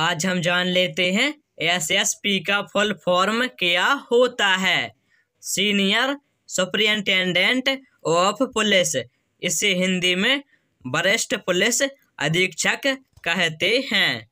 आज हम जान लेते हैं एसएसपी का फुल फॉर्म क्या होता है सीनियर सुप्रिंटेंडेंट ऑफ पुलिस इसे हिंदी में वरिष्ठ पुलिस अधीक्षक कहते हैं